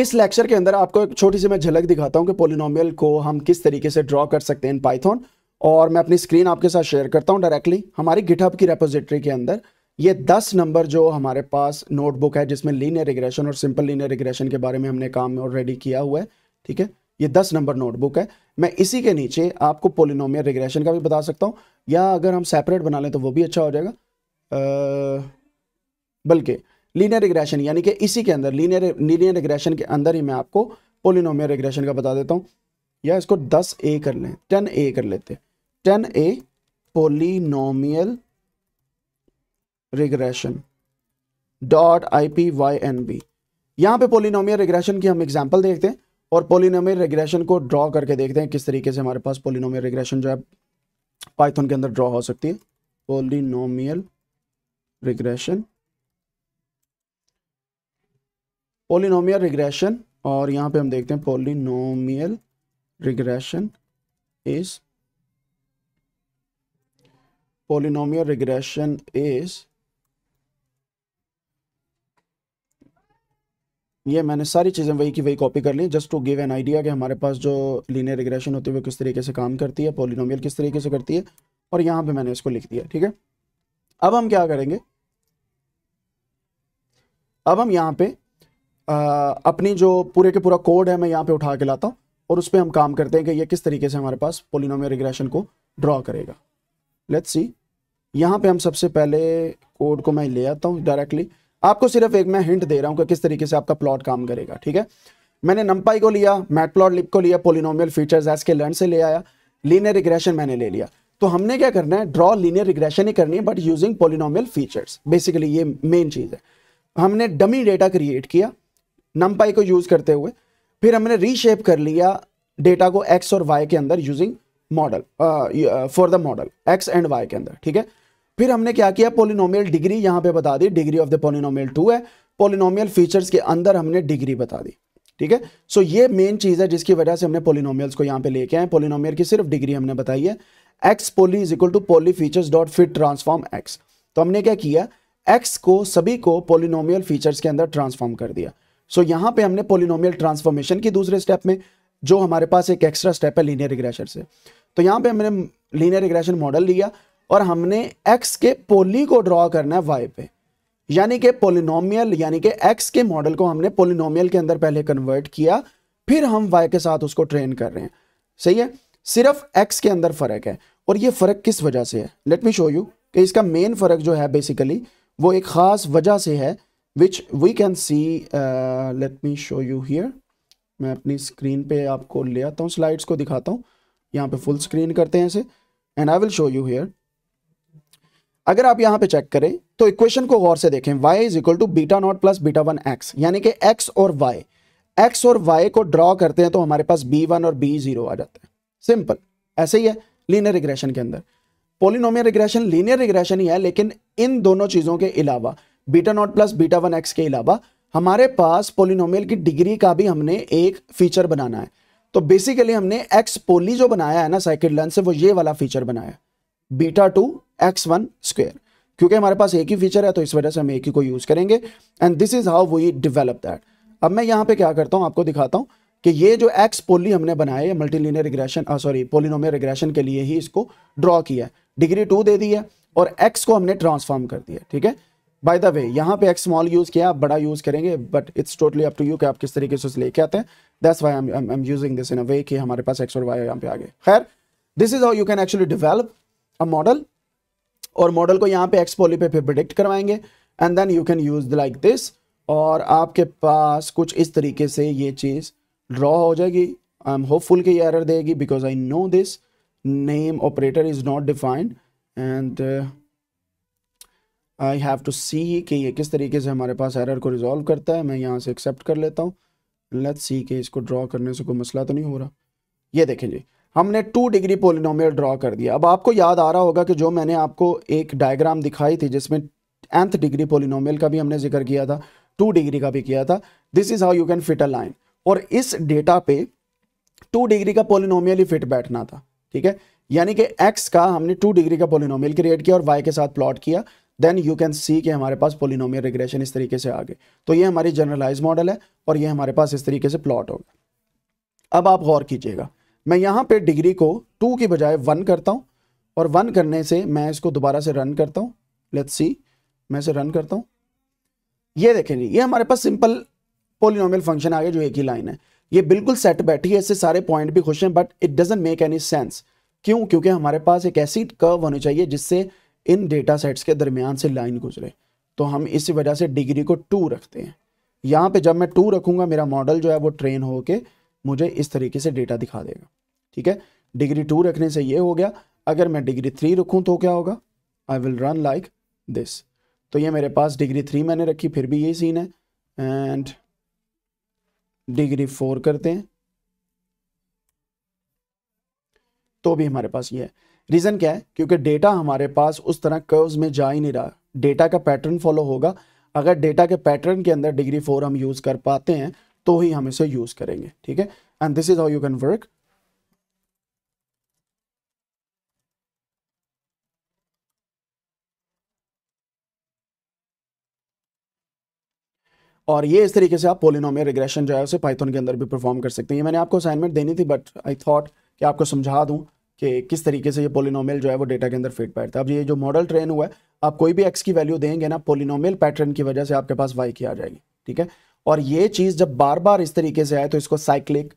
इस लेक्चर के अंदर आपको एक छोटी सी मैं झलक दिखाता हूँ कि पोलिनोमियल को हम किस तरीके से ड्रॉ कर सकते हैं इन पाइथन और मैं अपनी स्क्रीन आपके साथ शेयर करता हूँ डायरेक्टली हमारी गिटहब की रेपोजिटरी के अंदर ये दस नंबर जो हमारे पास नोटबुक है जिसमें लीनियर रिग्रेशन और सिंपल लीनियर रिग्रेशन के बारे में हमने काम ऑलरेडी किया हुआ है ठीक है ये दस नंबर नोटबुक है मैं इसी के नीचे आपको पोलिनोमियल रिग्रेशन का भी बता सकता हूँ या अगर हम सेपरेट बना लें तो वो भी अच्छा हो जाएगा बल्कि लीनियर रिग्रेशन यानी कि इसी के अंदर लीनियर लीनियर रिग्रेशन के अंदर ही मैं आपको पोलिनोमियल रिग्रेशन का बता देता हूँ या इसको दस ए कर लें टेन ए कर लेते ten a polynomial regression dot I P Y N B यहाँ पे पोलिनोमियल रिग्रेशन की हम एग्जाम्पल देखते हैं और पोलिनोमियल रिग्रेशन को ड्रॉ करके देखते हैं किस तरीके से हमारे पास पोलिनोमियल रिग्रेशन जो है पाइथन के अंदर ड्रॉ हो सकती है पोलिनोमियल रिग्रेशन पोलिनोमियल रिग्रेशन और यहाँ पे हम देखते हैं polynomial regression is polynomial regression is ये मैंने सारी चीज़ें वही की वही कॉपी कर ली just to give an idea कि हमारे पास जो लीनियर रिग्रेशन होती है वो किस तरीके से काम करती है पोलिनोमियल किस तरीके से करती है और यहाँ पे मैंने इसको लिख दिया ठीक है अब हम क्या करेंगे अब हम यहाँ पे अपनी जो पूरे के पूरा कोड है मैं यहाँ पे उठा के लाता हूँ और उस पर हम काम करते हैं कि ये किस तरीके से हमारे पास पोलिनोम रिग्रेशन को ड्रॉ करेगा लेट्स सी यहाँ पे हम सबसे पहले कोड को मैं ले आता हूँ डायरेक्टली आपको सिर्फ एक मैं हिंट दे रहा हूँ कि किस तरीके से आपका प्लॉट काम करेगा ठीक है मैंने नंपाई को लिया मैटप्लॉट लिप को लिया polynomial features sklearn से ले आया लीनियर रिग्रेशन मैंने ले लिया तो हमने क्या करना है ड्रॉ लीनियर रिग्रेशन ही करनी है but using polynomial features basically ये मेन चीज़ है हमने डमी डेटा क्रिएट किया नम को यूज़ करते हुए फिर हमने रीशेप कर लिया डेटा को एक्स और वाई के अंदर using model for the model X and Y के अंदर ठीक है फिर हमने क्या किया पोलिनोमियल डिग्री यहाँ पे बता दी degree of the polynomial two है पोलिनोमियल फीचर्स के अंदर हमने डिग्री बता दी ठीक है सो ये मेन चीज़ है जिसकी वजह से हमने पोलिनोमियल्स को यहाँ पे लेके आए पोलिनोमियल की सिर्फ डिग्री हमने बताई है X poly is equal to poly features dot fit transform X तो हमने क्या किया एक्स को सभी को पोलिनोमियल फीचर्स के अंदर ट्रांसफॉर्म कर दिया सो so, यहाँ पे हमने पोलिनोमियल ट्रांसफॉर्मेशन की दूसरे स्टेप में जो हमारे पास एक एक्स्ट्रा स्टेप है लीनियर रिग्रेशन से तो यहाँ पे हमने लीनियर रिग्रेशन मॉडल लिया और हमने एक्स के पोली को ड्रॉ करना है वाई पे यानी कि पोलिनोमियल यानी कि एक्स के मॉडल को हमने पोलिनोमियल के अंदर पहले कन्वर्ट किया फिर हम वाई के साथ उसको ट्रेन कर रहे हैं सही है सिर्फ एक्स के अंदर फर्क है और ये फर्क किस वजह से है लेट मी शो यू कि इसका मेन फर्क जो है बेसिकली वो एक खास वजह से है which we can see uh, let me show you here मैं अपनी स्क्रीन पे आपको ले आता हूँ स्लाइड्स को दिखाता हूँ यहाँ पे फुल स्क्रीन करते हैं इसे and I will show you here अगर आप यहाँ पे चेक करें तो इक्वेशन को गौर से देखें y is equal to beta naught plus beta one X यानी कि x और y x और y को ड्रॉ करते हैं तो हमारे पास b1 और b0 आ जाते हैं सिंपल ऐसे ही है लीनियर रिग्रेशन के अंदर पोलिनोमियल रिग्रेशन लीनियर रिग्रेशन ही है लेकिन इन दोनों चीज़ों के अलावा beta naught plus beta one X के अलावा हमारे पास पोलिनोमियल की डिग्री का भी हमने एक फीचर बनाना है तो बेसिकली हमने एक्स पोली जो बनाया है ना साइकिल से वो ये वाला फीचर बनाया beta two X one square क्योंकि हमारे पास एक ही फीचर है तो इस वजह से हम एक ही को यूज करेंगे and this is how we develop that अब मैं यहाँ पे क्या करता हूँ आपको दिखाता हूँ कि ये जो एक्स पोली हमने बनाया है multilinear regression sorry polynomial regression के लिए ही इसको ड्रॉ किया है डिग्री टू दे दी है और एक्स को हमने ट्रांसफॉर्म कर दिया ठीक है बाय द वे यहाँ पे एक स्मॉल यूज़ किया आप बड़ा यूज़ करेंगे but it's totally up to you कि आप किस तरीके से उसे लेके आते हैं that's why I am using this in a way कि हमारे पास एक्स और वाई यहाँ पे आ गए खैर this is how you can actually develop a model और मॉडल को यहाँ पे एक्स पोली पे फिर प्रिडिक्ट करवाएंगे and then you can use like this और आपके पास कुछ इस तरीके से ये चीज़ ड्रॉ हो जाएगी आई एम होपफुल कि ये एरर देगी because I know this name operator is not defined and I have to see कि ये किस तरीके से हमारे पास एरर को रिजॉल्व करता है मैं यहाँ से एक्सेप्ट कर लेता हूँ लेट सी के इसको ड्रॉ करने से कोई मसला तो नहीं हो रहा ये देखें जी हमने टू डिग्री पोलिनोमियल ड्रॉ कर दिया अब आपको याद आ रहा होगा कि जो मैंने आपको एक डायग्राम दिखाई थी जिसमें एंथ डिग्री पोलिनोमियल का भी हमने जिक्र किया था टू डिग्री का भी किया था this is how you can fit a line और इस डेटा पे टू डिग्री का पोलिनोमियल ही फिट बैठना था ठीक है यानी कि एक्स का हमने टू डिग्री का पोलिनोमियल क्रिएट किया और वाई के साथ प्लॉट किया देन यू कैन सी कि हमारे पास पोलिनोमियल रिग्रेशन इस तरीके से आ गए तो ये हमारी जनरलाइज मॉडल है और ये हमारे पास इस तरीके से प्लॉट होगा अब आप गौर कीजिएगा मैं यहाँ पे डिग्री को टू की बजाय वन करता हूँ और वन करने से मैं इसको दोबारा से रन करता हूँ लेट सी मैं इसे रन करता हूँ ये देखें जी ये हमारे पास सिंपल पोलिनोमियल फंक्शन आ गया जो एक ही लाइन है ये बिल्कुल सेट बैठी है इससे सारे पॉइंट भी खुश हैं but it doesn't make any sense क्यों क्योंकि हमारे पास एक ऐसी कर्व होनी चाहिए जिससे इन डेटा सेट्स के दरमियान से लाइन गुजरे तो हम इस वजह से डिग्री को टू रखते हैं यहाँ पे जब मैं टू रखूँगा मेरा मॉडल जो है वो ट्रेन के मुझे इस तरीके से डेटा दिखा देगा ठीक है डिग्री टू रखने से ये हो गया अगर मैं डिग्री थ्री रखूँ तो क्या होगा I will run like this तो ये मेरे पास डिग्री थ्री मैंने रखी फिर भी यही सीन है एंड डिग्री फोर करते हैं तो भी हमारे पास ये है रीज़न क्या है क्योंकि डेटा हमारे पास उस तरह कर्व्स में जा ही नहीं रहा डेटा का पैटर्न फॉलो होगा अगर डेटा के पैटर्न के अंदर डिग्री फोर हम यूज़ कर पाते हैं तो ही हम इसे यूज़ करेंगे ठीक है and this is how you can work और ये इस तरीके से आप पोलिनोमियल रिग्रेशन जो है उसे पाइथन के अंदर भी परफॉर्म कर सकते हैं ये मैंने आपको असाइनमेंट देनी थी बट आई थॉट कि आपको समझा दूं कि किस तरीके से ये पोलिनोमियल जो है वो डेटा के अंदर फिट बैठता है अब ये जो मॉडल ट्रेन हुआ है आप कोई भी एक्स की वैल्यू देंगे ना पोलिनोमियल पैटर्न की वजह से आपके पास वाई की आ जाएगी ठीक है और ये चीज़ जब बार बार इस तरीके से आए तो इसको साइक्लिक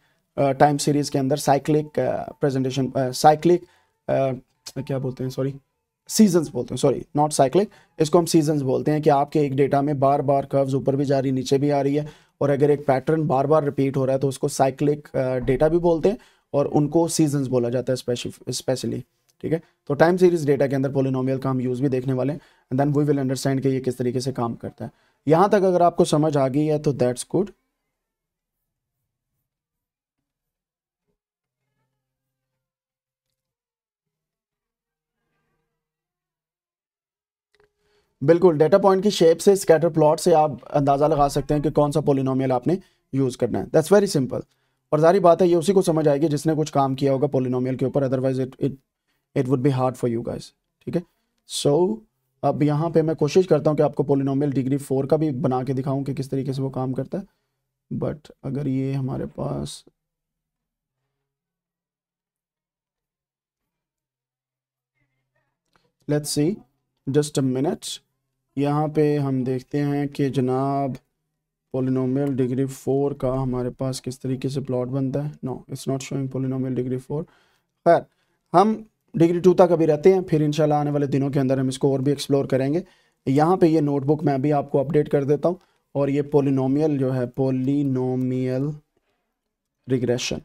टाइम सीरीज के अंदर साइक्लिक प्रेजेंटेशन साइक्लिक क्या बोलते हैं सॉरी सीजन्स बोलते हैं सॉरी नॉट साइक्लिक इसको हम सीजन्स बोलते हैं कि आपके एक डेटा में बार बार कर्व्स ऊपर भी जा रही नीचे भी आ रही है और अगर एक पैटर्न बार बार रिपीट हो रहा है तो उसको साइक्लिक डेटा भी बोलते हैं और उनको सीजन बोला जाता है स्पेशली ठीक है तो टाइम सीरीज डेटा के अंदर पोलिनोमियल का हम यूज़ भी देखने वाले हैं देन वी विल अंडरस्टैंड कि ये किस तरीके से काम करता है यहां तक अगर आपको समझ आ गई है तो दैट्स गुड बिल्कुल डेटा पॉइंट की शेप से स्कैटर प्लॉट से आप अंदाज़ा लगा सकते हैं कि कौन सा पोलिनोमियल आपने यूज़ करना है दैट्स वेरी सिंपल और जारी बात है ये उसी को समझ आएगी जिसने कुछ काम किया होगा पोलिनोमियल के ऊपर otherwise it it it would be hard for you guys ठीक है सो so, अब यहाँ पे मैं कोशिश करता हूँ कि आपको पोलिनोमियल डिग्री फोर का भी बना के दिखाऊँ कि किस तरीके से वो काम करता है बट अगर ये हमारे पास let's see just a minute यहाँ पे हम देखते हैं कि जनाब पोलिनोमियल डिग्री फोर का हमारे पास किस तरीके से प्लॉट बनता है no it's not showing polynomial degree four खैर हम डिग्री टू तक अभी रहते हैं फिर इंशाल्लाह आने वाले दिनों के अंदर हम इसको और भी एक्सप्लोर करेंगे यहाँ पे ये नोटबुक मैं अभी आपको अपडेट कर देता हूँ और ये पोलिनोमियल जो है पोलिनोमियल रिग्रेशन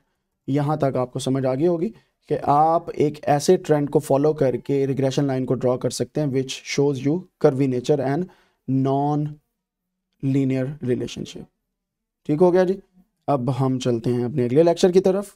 यहाँ तक आपको समझ आ गई होगी कि आप एक ऐसे ट्रेंड को फॉलो करके रिग्रेशन लाइन को ड्रॉ कर सकते हैं which shows you curvy nature and non linear relationship ठीक हो गया जी अब हम चलते हैं अपने अगले लेक्चर की तरफ